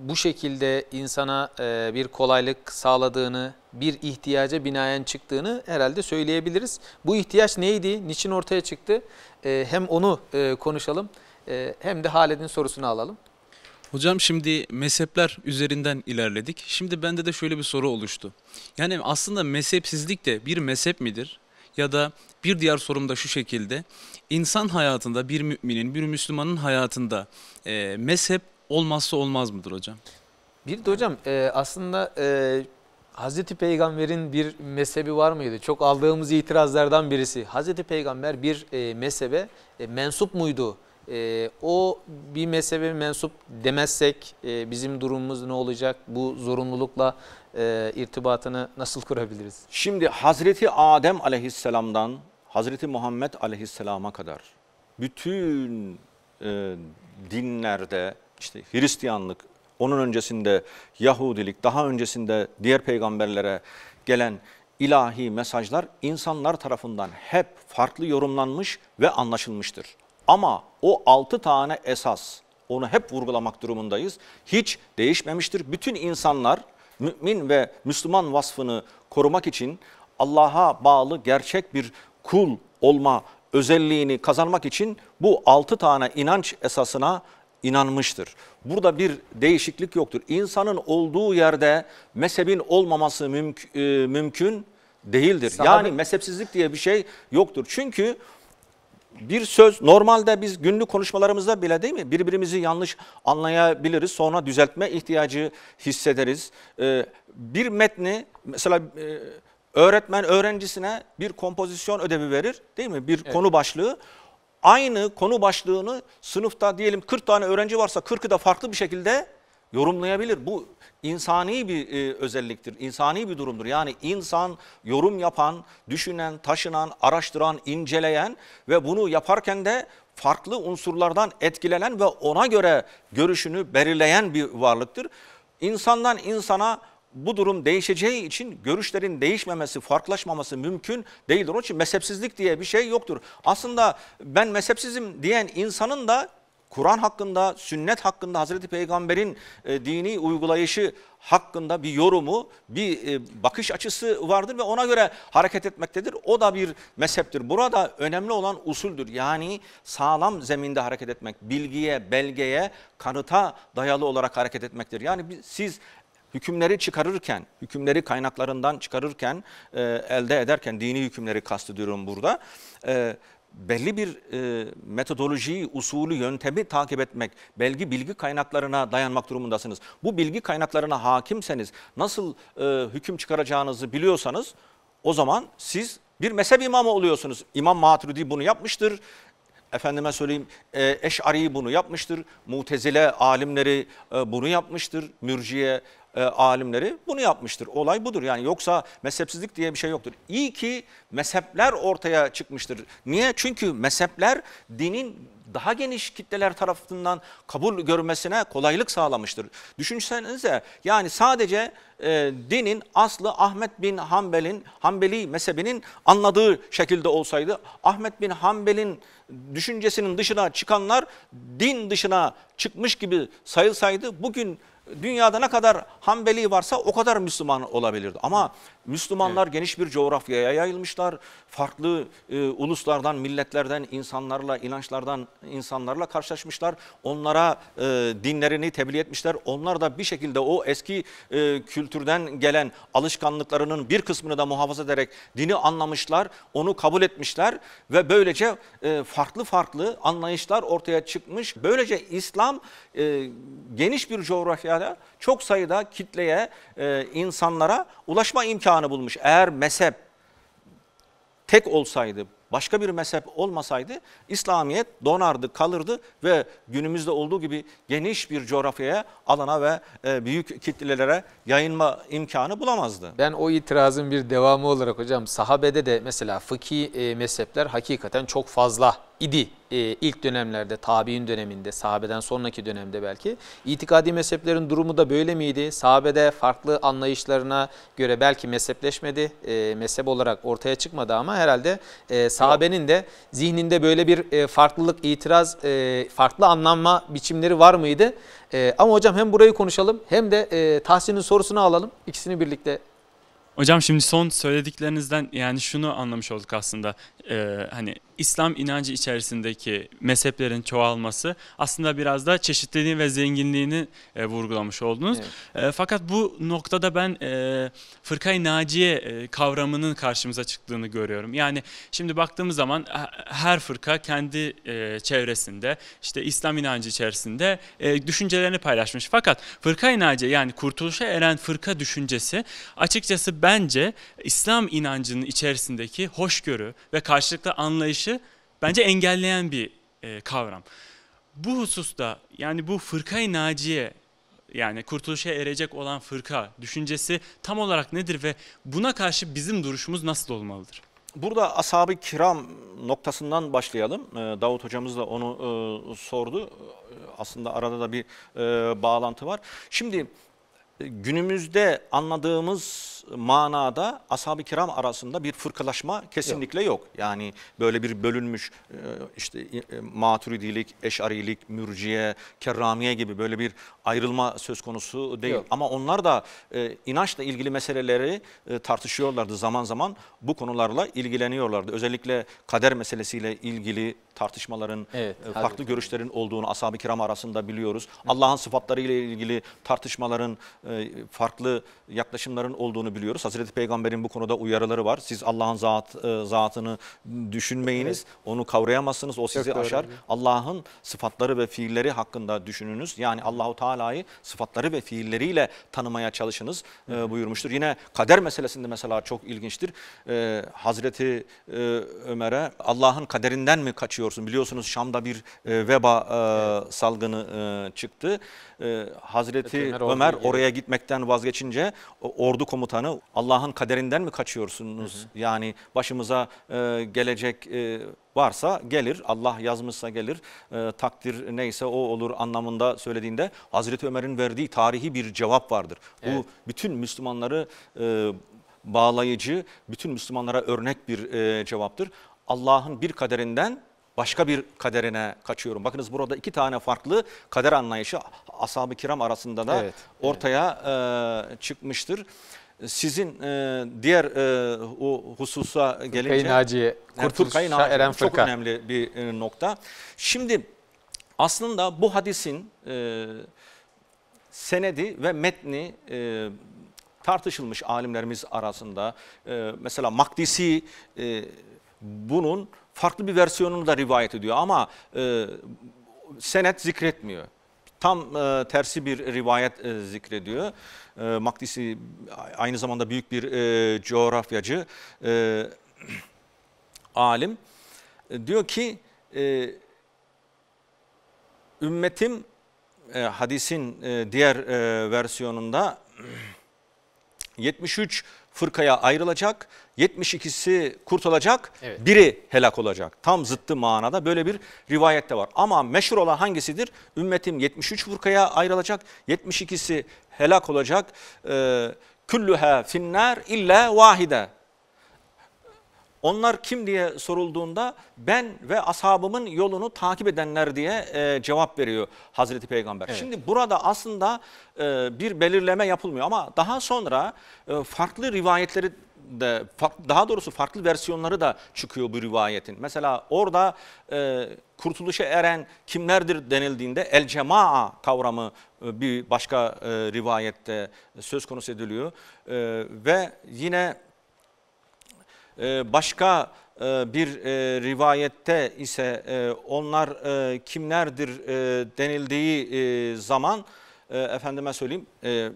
S1: bu şekilde insana e, bir kolaylık sağladığını, bir ihtiyaca binaen çıktığını herhalde söyleyebiliriz. Bu ihtiyaç neydi, niçin ortaya çıktı? E, hem onu e, konuşalım e, hem de Haled'in sorusunu alalım.
S5: Hocam şimdi mezhepler üzerinden ilerledik. Şimdi bende de şöyle bir soru oluştu. Yani aslında mezhepsizlik de bir mezhep midir? Ya da bir diğer sorum da şu şekilde. İnsan hayatında bir müminin, bir Müslümanın hayatında e, mezhep olmazsa olmaz mıdır hocam?
S1: Bir de hocam e, aslında e, Hazreti Peygamber'in bir mezhebi var mıydı? Çok aldığımız itirazlardan birisi. Hazreti Peygamber bir e, mezhebe e, mensup muydu? e, o bir mezhebe mensup demezsek e, bizim durumumuz ne olacak? Bu zorunlulukla
S7: e, irtibatını nasıl kurabiliriz? Şimdi Hazreti Adem aleyhisselamdan Hazreti Muhammed aleyhisselama kadar bütün e, dinlerde işte Hristiyanlık, onun öncesinde Yahudilik, daha öncesinde diğer peygamberlere gelen ilahi mesajlar insanlar tarafından hep farklı yorumlanmış ve anlaşılmıştır. Ama o 6 tane esas onu hep vurgulamak durumundayız. Hiç değişmemiştir. Bütün insanlar mümin ve Müslüman vasfını korumak için Allah'a bağlı gerçek bir kul olma özelliğini kazanmak için bu 6 tane inanç esasına inanmıştır. Burada bir değişiklik yoktur. İnsanın olduğu yerde mezhebin olmaması mümk e, mümkün değildir. Sahabe... Yani mezhepsizlik diye bir şey yoktur. Çünkü bir söz normalde biz günlük konuşmalarımızda bile değil mi birbirimizi yanlış anlayabiliriz sonra düzeltme ihtiyacı hissederiz. Ee, bir metni mesela e, öğretmen öğrencisine bir kompozisyon ödevi verir değil mi bir evet. konu başlığı. Aynı konu başlığını sınıfta diyelim 40 tane öğrenci varsa 40'ı da farklı bir şekilde yorumlayabilir. Bu insani bir e, özelliktir, insani bir durumdur. Yani insan yorum yapan, düşünen, taşınan, araştıran, inceleyen ve bunu yaparken de farklı unsurlardan etkilenen ve ona göre görüşünü belirleyen bir varlıktır. İnsandan insana bu durum değişeceği için görüşlerin değişmemesi, farklılaşmaması mümkün değildir. Onun için mezhepsizlik diye bir şey yoktur. Aslında ben mezhepsizim diyen insanın da Kur'an hakkında, sünnet hakkında, Hazreti Peygamber'in e, dini uygulayışı hakkında bir yorumu, bir e, bakış açısı vardır ve ona göre hareket etmektedir. O da bir mezheptir. Burada önemli olan usuldür. Yani sağlam zeminde hareket etmek, bilgiye, belgeye, kanıta dayalı olarak hareket etmektir. Yani siz hükümleri çıkarırken, hükümleri kaynaklarından çıkarırken, e, elde ederken, dini hükümleri kastediyorum burada, e, belli bir e, metodolojiyi, usulü, yöntemi takip etmek, belgi bilgi kaynaklarına dayanmak durumundasınız. Bu bilgi kaynaklarına hakimseniz, nasıl e, hüküm çıkaracağınızı biliyorsanız o zaman siz bir mezhep imamı oluyorsunuz. İmam Maturidi bunu yapmıştır. Efendime söyleyeyim e, Eş'ari bunu yapmıştır. Mutezile alimleri e, bunu yapmıştır. Mürciye e, alimleri bunu yapmıştır. Olay budur yani yoksa mezhepsizlik diye bir şey yoktur. İyi ki mezhepler ortaya çıkmıştır. Niye? Çünkü mezhepler dinin daha geniş kitleler tarafından kabul görmesine kolaylık sağlamıştır. Düşünsenize yani sadece e, dinin aslı Ahmet bin Hanbel'in Hanbeli mezhebinin anladığı şekilde olsaydı Ahmet bin Hanbel'in düşüncesinin dışına çıkanlar din dışına çıkmış gibi sayılsaydı bugün dünyada ne kadar Hanbeli varsa o kadar Müslüman olabilirdi. Ama Müslümanlar evet. geniş bir coğrafyaya yayılmışlar. Farklı e, uluslardan, milletlerden, insanlarla, inançlardan insanlarla karşılaşmışlar. Onlara e, dinlerini tebliğ etmişler. Onlar da bir şekilde o eski e, kültürden gelen alışkanlıklarının bir kısmını da muhafaza ederek dini anlamışlar, onu kabul etmişler ve böylece e, farklı farklı anlayışlar ortaya çıkmış. Böylece İslam e, geniş bir coğrafyada çok sayıda kitleye, e, insanlara ulaşma imkanı çağını bulmuş. Eğer mezhep tek olsaydı, başka bir mezhep olmasaydı İslamiyet donardı, kalırdı ve günümüzde olduğu gibi geniş bir coğrafyaya, alana ve e, büyük kitlelere yayınma
S1: imkanı bulamazdı. Ben o itirazın bir devamı olarak hocam sahabede de mesela fıkhi e, mezhepler hakikaten çok fazla idi e, ilk dönemlerde, tabi'in döneminde, sahabeden sonraki dönemde belki. İtikadi mezheplerin durumu da böyle miydi? Sahabede farklı anlayışlarına göre belki mezhepleşmedi, e, mezhep olarak ortaya çıkmadı ama herhalde e, sahabenin de zihninde böyle bir e, farklılık, itiraz, e, farklı anlanma biçimleri var mıydı? E, ama hocam hem burayı konuşalım hem de e, Tahsin'in sorusunu alalım. ikisini birlikte
S4: Hocam şimdi son söylediklerinizden yani şunu anlamış olduk aslında e, hani İslam inancı içerisindeki mezheplerin çoğalması aslında biraz da çeşitliliğini ve zenginliğini e, vurgulamış oldunuz. Evet. E, fakat bu noktada ben e, fırkay naciye e, kavramının karşımıza çıktığını görüyorum. Yani şimdi baktığımız zaman her fırka kendi e, çevresinde işte İslam inancı içerisinde e, düşüncelerini paylaşmış. Fakat fırkay naciye yani kurtuluşa eren fırka düşüncesi açıkçası bence İslam inancının içerisindeki hoşgörü ve karşılıklı karşılıklı anlayışı bence engelleyen bir e, kavram. Bu hususta yani bu fırkayı naciye yani kurtuluşa erecek olan fırka düşüncesi tam olarak nedir ve buna karşı bizim duruşumuz nasıl olmalıdır?
S7: Burada ashab-ı kiram noktasından başlayalım. E, Davut hocamız da onu e, sordu. E, aslında arada da bir bağlantı var. Şimdi günümüzde anladığımız manada ashab-ı kiram arasında bir fırkalaşma kesinlikle yok. yok. Yani böyle bir bölünmüş e, işte e, maturidilik, eşarilik, mürciye, kerramiye gibi böyle bir ayrılma söz konusu değil. Yok. Ama onlar da e, inançla ilgili meseleleri tartışıyorlardı zaman zaman. Bu konularla ilgileniyorlardı. Özellikle kader meselesiyle ilgili tartışmaların, evet, farklı hadi. görüşlerin olduğunu ashab-ı kiram arasında biliyoruz. Allah'ın sıfatlarıyla ilgili tartışmaların, farklı yaklaşımların olduğunu biliyoruz. Hazreti Peygamber'in bu konuda uyarıları var. Siz Allah'ın zat, e, zatını düşünmeyiniz, evet. onu kavrayamazsınız, o sizi Çok aşar. Allah'ın sıfatları ve fiilleri hakkında düşününüz. Yani Allahu Teala'yı sıfatları ve fiilleriyle tanımaya çalışınız e, buyurmuştur. Yine kader meselesinde mesela çok ilginçtir. E, Hazreti e, Ömer'e Allah'ın kaderinden mi kaçıyorsun? Biliyorsunuz Şam'da bir e, veba e, salgını e, çıktı e, Hazreti Ömer, Ömer oraya gitmekten vazgeçince ordu komutanı Allah'ın kaderinden mi kaçıyorsunuz? Hı hı. Yani başımıza e, gelecek e, varsa gelir. Allah yazmışsa gelir. E, takdir neyse o olur anlamında söylediğinde Hazreti Ömer'in verdiği tarihi bir cevap vardır. Evet. Bu bütün Müslümanları e, bağlayıcı, bütün Müslümanlara örnek bir e, cevaptır. Allah'ın bir kaderinden başka bir kaderine kaçıyorum. Bakınız burada iki tane farklı kader anlayışı ashab-ı kiram arasında da evet, ortaya evet. E, çıkmıştır. Sizin e, diğer e, o hususa gelince... Fırkayı Naciye, Kurtuluş Fırkayı Naciye, Eren Fırka. Çok önemli bir e, nokta. Şimdi aslında bu hadisin e, senedi ve metni e, tartışılmış alimlerimiz arasında. E, mesela Makdisi e, bunun farklı bir versiyonunu da rivayet ediyor ama e, senet zikretmiyor. Tam e, tersi bir rivayet e, zikrediyor. E, Makdisi aynı zamanda büyük bir e, coğrafyacı, e, alim. E, diyor ki e, ümmetim e, hadisin e, diğer e, versiyonunda 73 fırkaya ayrılacak 72'si kurtulacak, evet. biri helak olacak. Tam zıttı manada böyle bir rivayette var. Ama meşhur olan hangisidir? Ümmetim 73 fırkaya ayrılacak, 72'si helak olacak. Ee, Küllühe finnar illa vahide. Onlar kim diye sorulduğunda ben ve ashabımın yolunu takip edenler diye e, cevap veriyor Hazreti Peygamber. Evet. Şimdi burada aslında e, bir belirleme yapılmıyor ama daha sonra e, farklı rivayetleri de daha doğrusu farklı versiyonları da çıkıyor bu rivayetin. Mesela orada e, kurtuluşa eren kimlerdir denildiğinde el cemaa kavramı e, bir başka e, rivayette e, söz konusu ediliyor. E, ve yine e, başka e, bir e, rivayette ise e, onlar e, kimlerdir e, denildiği e, zaman e, efendime söyleyeyim e,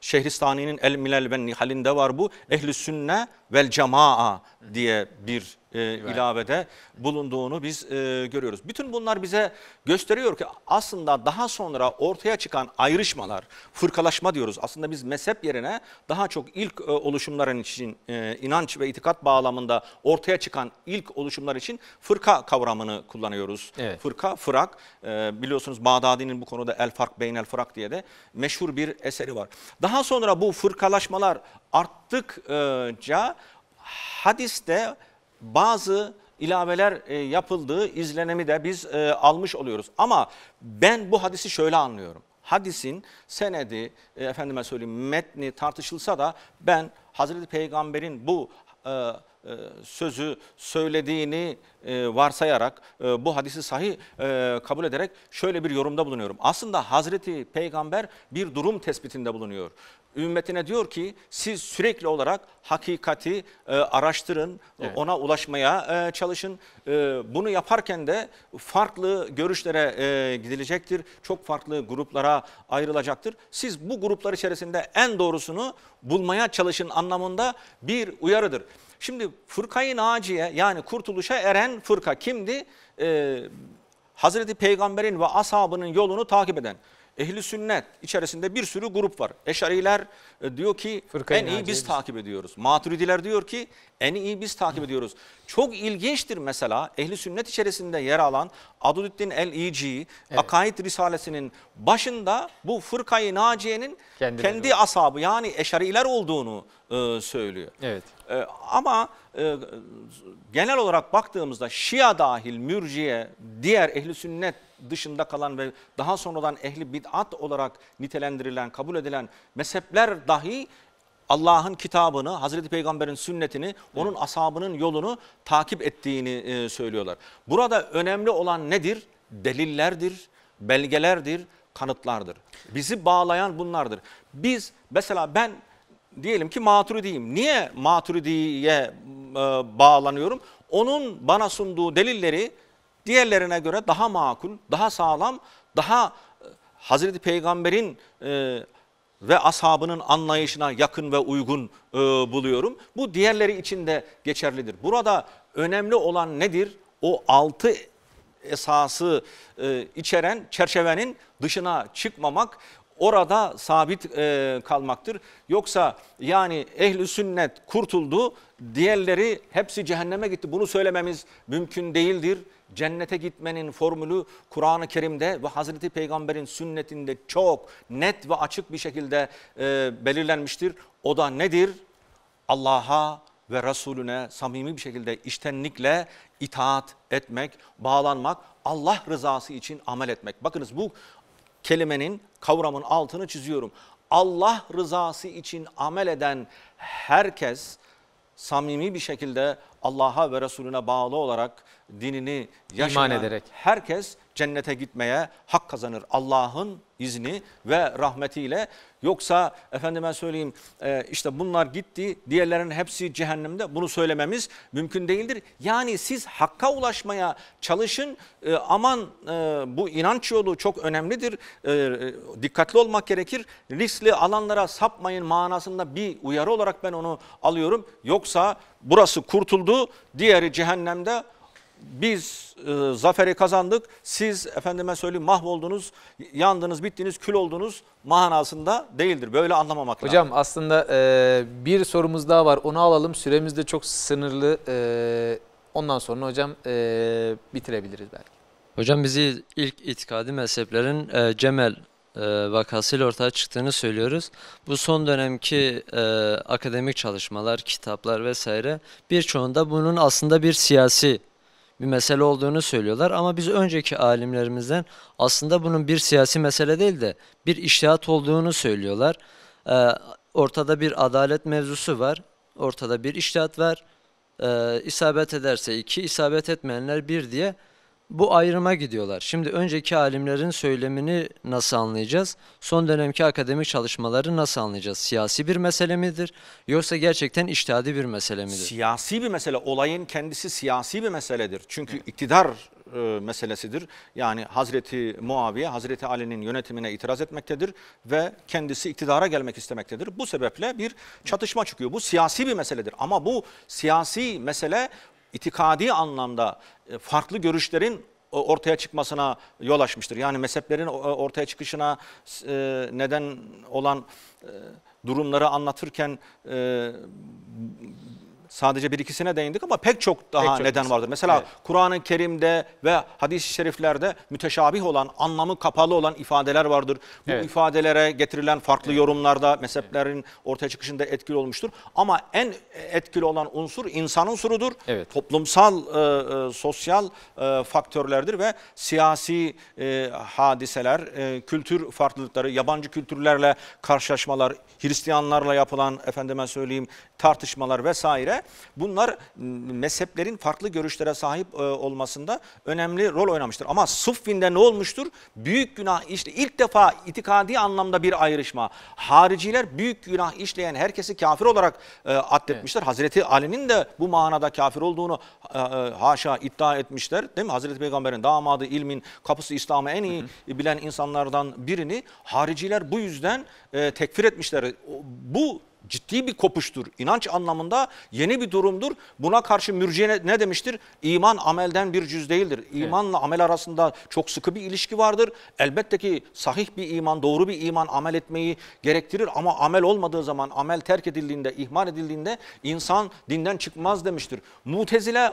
S7: Şehristani'nin El Milal ve Nihal'inde var bu. Ehli sünne vel cemaa diye bir e, ilavede bulunduğunu biz e, görüyoruz. Bütün bunlar bize gösteriyor ki aslında daha sonra ortaya çıkan ayrışmalar, fırkalaşma diyoruz. Aslında biz mezhep yerine daha çok ilk e, oluşumların için e, inanç ve itikat bağlamında ortaya çıkan ilk oluşumlar için fırka kavramını kullanıyoruz. Evet. Fırka, fırak e, biliyorsunuz Bağdadi'nin bu konuda El Fark Beynel Fırak diye de meşhur bir eseri var. Daha sonra bu fırkalaşmalar arttıkça hadiste bazı ilaveler e, yapıldığı izlenimi de biz e, almış oluyoruz. Ama ben bu hadisi şöyle anlıyorum. Hadisin senedi, e, efendime söyleyeyim metni tartışılsa da ben Hazreti Peygamber'in bu e, e, sözü söylediğini e, varsayarak e, bu hadisi sahih kabul ederek şöyle bir yorumda bulunuyorum. Aslında Hazreti Peygamber bir durum tespitinde bulunuyor. Ümmetine diyor ki siz sürekli olarak hakikati araştırın, evet. ona ulaşmaya çalışın. bunu yaparken de farklı görüşlere gidilecektir. Çok farklı gruplara ayrılacaktır. Siz bu gruplar içerisinde en doğrusunu bulmaya çalışın anlamında bir uyarıdır. Şimdi fırkayı naciye yani kurtuluşa eren fırka kimdi? Ee, Hazreti Peygamber'in ve ashabının yolunu takip eden. Ehli sünnet içerisinde bir sürü grup var. Eşariler e, diyor ki Fırkayı en iyi biz takip ediyoruz. Maturidiler diyor ki en iyi biz takip ediyoruz. Çok ilginçtir mesela ehli sünnet içerisinde yer alan Adudüddin el-İci evet. Akaid Risalesi'nin başında bu Fırkayı Naciye'nin kendi, asabı yani eşariler olduğunu e, söylüyor. Evet. E, ama e, genel olarak baktığımızda Şia dahil mürciye, diğer ehli sünnet dışında kalan ve daha sonradan ehli bid'at olarak nitelendirilen, kabul edilen mezhepler dahi Allah'ın kitabını, Hazreti Peygamber'in sünnetini, onun evet. ashabının yolunu takip ettiğini e, söylüyorlar. Burada önemli olan nedir? Delillerdir, belgelerdir, kanıtlardır. Bizi bağlayan bunlardır. Biz mesela ben diyelim ki Maturidiyim. Niye Maturidiye e, bağlanıyorum? Onun bana sunduğu delilleri diğerlerine göre daha makul, daha sağlam, daha e, Hazreti Peygamber'in e, ve ashabının anlayışına yakın ve uygun e, buluyorum. Bu diğerleri için de geçerlidir. Burada önemli olan nedir? O altı esası içeren çerçevenin dışına çıkmamak, orada sabit e, kalmaktır. Yoksa yani ehl sünnet kurtuldu, diğerleri hepsi cehenneme gitti. Bunu söylememiz mümkün değildir. Cennete gitmenin formülü Kur'an-ı Kerim'de ve Hazreti Peygamber'in sünnetinde çok net ve açık bir şekilde e, belirlenmiştir. O da nedir? Allah'a ve Resulüne samimi bir şekilde iştenlikle itaat etmek, bağlanmak, Allah rızası için amel etmek. Bakınız bu kelimenin kavramın altını çiziyorum. Allah rızası için amel eden herkes samimi bir şekilde Allah'a ve Resulüne bağlı olarak dinini yaşayan herkes cennete gitmeye hak kazanır Allah'ın izni ve rahmetiyle. Yoksa efendime söyleyeyim e, işte bunlar gitti diğerlerinin hepsi cehennemde bunu söylememiz mümkün değildir. Yani siz hakka ulaşmaya çalışın e, aman e, bu inanç yolu çok önemlidir dikkatli olmak gerekir riskli alanlara sapmayın manasında bir uyarı olarak ben onu alıyorum. Yoksa burası kurtuldu diğeri cehennemde biz e, zaferi kazandık, siz efendime söyleyeyim mahvoldunuz, yandınız, bittiniz, kül oldunuz manasında değildir. Böyle anlamamak lazım. Hocam
S1: aslında e, bir sorumuz daha var onu alalım. Süremiz de çok sınırlı. E, ondan sonra hocam e, bitirebiliriz belki. Hocam
S6: bizi ilk itikadi mezheplerin e, Cemel e, vakasıyla ortaya çıktığını söylüyoruz. Bu son dönemki e, akademik çalışmalar, kitaplar vesaire birçoğunda bunun aslında bir siyasi bir mesele olduğunu söylüyorlar. Ama biz önceki alimlerimizden aslında bunun bir siyasi mesele değil de bir iştihat olduğunu söylüyorlar. Ee, ortada bir adalet mevzusu var, ortada bir iştihat var. Ee, isabet ederse iki, isabet etmeyenler bir diye bu ayrıma gidiyorlar. Şimdi önceki alimlerin söylemini nasıl anlayacağız? Son dönemki akademik çalışmaları nasıl anlayacağız? Siyasi bir mesele midir? Yoksa gerçekten iştihadi bir mesele midir? Siyasi bir mesele. Olayın
S7: kendisi siyasi bir meseledir. Çünkü evet. iktidar e, meselesidir. Yani Hazreti Muaviye, Hazreti Ali'nin yönetimine itiraz etmektedir ve kendisi iktidara gelmek istemektedir. Bu sebeple bir çatışma çıkıyor. Bu siyasi bir meseledir. Ama bu siyasi mesele itikadi anlamda e, farklı görüşlerin e, ortaya çıkmasına yol açmıştır. Yani mezheplerin e, ortaya çıkışına neden olan durumları anlatırken sadece bir ikisine değindik ama pek çok daha pek çok neden vardır. Mesela evet. Kur'an-ı Kerim'de ve hadis-i şeriflerde müteşabih olan, anlamı kapalı olan ifadeler vardır. Bu evet. ifadelere getirilen farklı evet. yorumlarda mezheplerin evet. ortaya çıkışında etkili olmuştur. Ama en etkili olan unsur insan unsurudur. Evet. Toplumsal, e, e, sosyal e, faktörlerdir ve siyasi e, hadiseler, e, kültür farklılıkları, yabancı kültürlerle karşılaşmalar, Hristiyanlarla yapılan efendime söyleyeyim tartışmalar vesaire bunlar mezheplerin farklı görüşlere sahip e, olmasında önemli rol oynamıştır. Ama Sıffin'de ne olmuştur? Büyük günah işte ilk defa itikadi anlamda bir ayrışma. Hariciler büyük günah işleyen herkesi kafir olarak e, addetmişler. Evet. Hazreti Ali'nin de bu manada kafir olduğunu e, e, haşa iddia etmişler. Değil mi? Hazreti Peygamber'in damadı ilmin kapısı İslam'ı en iyi hı hı. bilen insanlardan birini hariciler bu yüzden tekfir etmişler. Bu ciddi bir kopuştur. İnanç anlamında yeni bir durumdur. Buna karşı mürciye ne demiştir? İman amelden bir cüz değildir. İmanla evet. amel arasında çok sıkı bir ilişki vardır. Elbette ki sahih bir iman, doğru bir iman amel etmeyi gerektirir ama amel olmadığı zaman, amel terk edildiğinde, ihmal edildiğinde insan dinden çıkmaz demiştir. Mutezile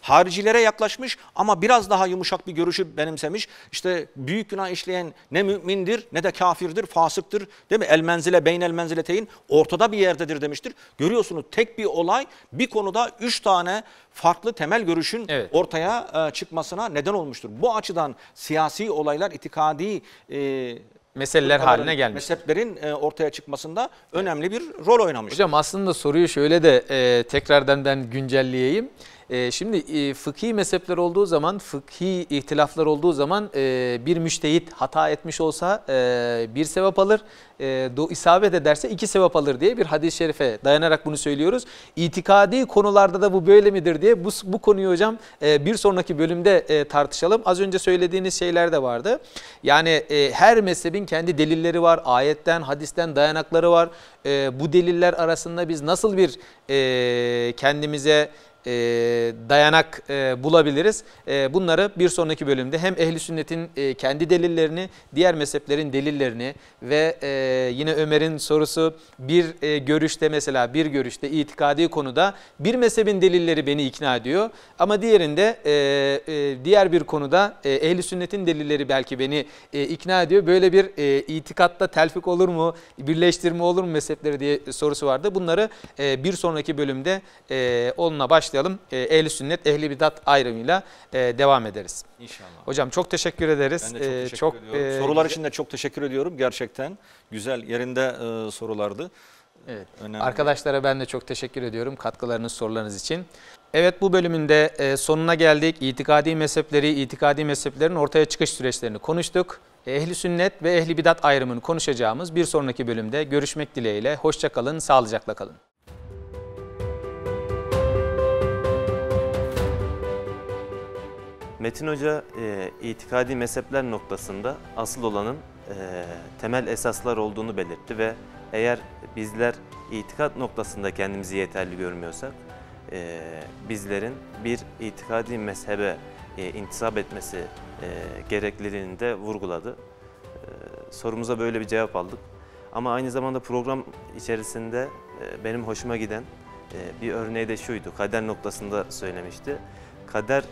S7: haricilere yaklaşmış ama biraz daha yumuşak bir görüşü benimsemiş. İşte büyük günah işleyen ne mümindir ne de kafirdir, fasıktır. Değil mi? El menzile beynel menzileteyn şeyin ortada bir yerdedir demiştir. Görüyorsunuz tek bir olay bir konuda üç tane farklı temel görüşün evet. ortaya e, çıkmasına neden olmuştur. Bu açıdan siyasi olaylar itikadi e, meseleler haline gelmiş. Mezheplerin e, ortaya çıkmasında önemli bir rol oynamış.
S1: Hocam aslında soruyu şöyle de e, tekrardan ben güncelleyeyim. Ee, şimdi e, fıkhi mezhepler olduğu zaman, fıkhi ihtilaflar olduğu zaman e, bir müştehit hata etmiş olsa e, bir sevap alır, isabet ederse iki sevap alır diye bir hadis-i şerife dayanarak bunu söylüyoruz. İtikadi konularda da bu böyle midir diye bu, bu konuyu hocam bir sonraki bölümde tartışalım. Az önce söylediğiniz şeyler de vardı. Yani her mezhebin kendi delilleri var, ayetten, hadisten dayanakları var. bu deliller arasında biz nasıl bir kendimize e, dayanak e, bulabiliriz. E, bunları bir sonraki bölümde hem ehli sünnetin e, kendi delillerini, diğer mezheplerin delillerini ve e, yine Ömer'in sorusu bir e, görüşte mesela bir görüşte itikadi konuda bir mezhebin delilleri beni ikna ediyor ama diğerinde e, e, diğer bir konuda e, ehli sünnetin delilleri belki beni e, ikna ediyor. Böyle bir e, itikatta telfik olur mu, birleştirme olur mu mezhepleri diye sorusu vardı. Bunları e, bir sonraki bölümde e, onunla başlayalım başlayalım. Ee, ehli sünnet, ehli bidat ayrımıyla e, devam ederiz. İnşallah. Hocam çok teşekkür ederiz. Ben de çok ee, teşekkür çok, ediyorum. E, Sorular için
S7: de çok teşekkür ediyorum. Gerçekten güzel yerinde e,
S1: sorulardı. Evet. Arkadaşlara ben de çok teşekkür ediyorum katkılarınız, sorularınız için. Evet bu bölümünde e, sonuna geldik. İtikadi mezhepleri, itikadi mezheplerin ortaya çıkış süreçlerini konuştuk. Ehli sünnet ve ehli bidat ayrımını konuşacağımız bir sonraki bölümde görüşmek dileğiyle. Hoşçakalın, sağlıcakla kalın. Metin Hoca e, itikadi mezhepler
S2: noktasında asıl olanın e, temel esaslar olduğunu belirtti ve eğer bizler itikat noktasında kendimizi yeterli görmüyorsak e, bizlerin bir itikadi mezhebe e, intisap etmesi e, gerekliliğini de vurguladı. E, sorumuza böyle bir cevap aldık. Ama aynı zamanda program içerisinde e, benim hoşuma giden e, bir örneği de şuydu. Kader noktasında söylemişti kader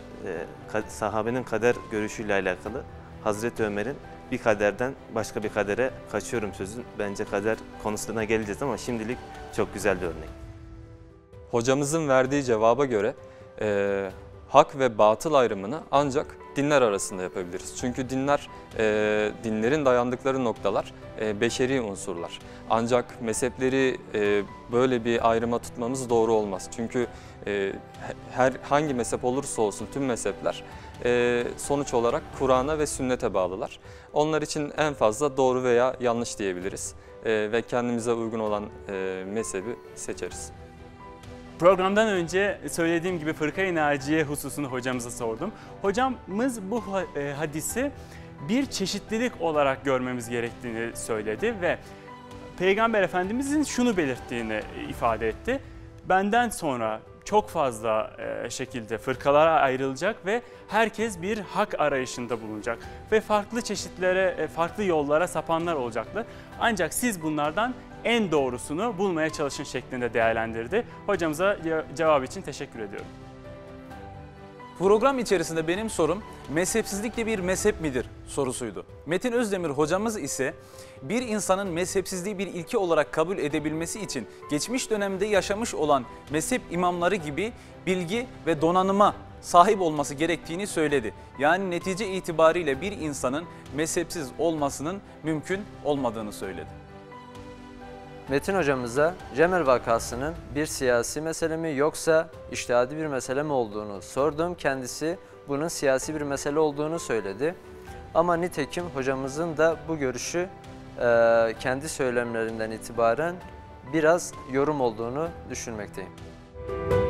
S2: e, sahabenin kader görüşüyle alakalı Hazreti Ömer'in bir kaderden başka bir kadere kaçıyorum sözün. Bence kader konusuna
S3: geleceğiz ama şimdilik çok güzel bir örnek. Hocamızın verdiği cevaba göre e, hak ve batıl ayrımını ancak dinler arasında yapabiliriz. Çünkü dinler, e, dinlerin dayandıkları noktalar e, beşeri unsurlar. Ancak mezhepleri e, böyle bir ayrıma tutmamız doğru olmaz. Çünkü ee, her hangi mezhep olursa olsun tüm mezhepler ee, sonuç olarak Kur'an'a ve sünnete bağlılar. Onlar için en fazla doğru veya yanlış diyebiliriz ee, ve kendimize uygun olan e, mezhebi seçeriz.
S4: Programdan önce söylediğim gibi fırka-i hususunu hocamıza sordum. Hocamız bu e, hadisi bir çeşitlilik olarak görmemiz gerektiğini söyledi ve Peygamber Efendimizin şunu belirttiğini ifade etti. Benden sonra çok fazla e, şekilde fırkalara ayrılacak ve herkes bir hak arayışında bulunacak ve farklı çeşitlere, e, farklı yollara sapanlar olacaklar. Ancak siz bunlardan en doğrusunu bulmaya çalışın şeklinde değerlendirdi. Hocamıza cevap için teşekkür ediyorum. Program içerisinde benim sorum mezhepsizlik bir mezhep midir
S5: sorusuydu. Metin Özdemir hocamız ise bir insanın mezhepsizliği bir ilke olarak kabul edebilmesi için geçmiş dönemde yaşamış olan mezhep imamları gibi bilgi ve donanıma sahip olması gerektiğini söyledi. Yani netice itibariyle bir insanın
S6: mezhepsiz olmasının mümkün olmadığını söyledi. Metin hocamıza Cemel vakasının bir siyasi mesele mi yoksa iştihadi bir mesele mi olduğunu sordum. Kendisi bunun siyasi bir mesele olduğunu söyledi. Ama nitekim hocamızın da bu görüşü e, kendi söylemlerinden itibaren biraz yorum olduğunu düşünmekteyim. Müzik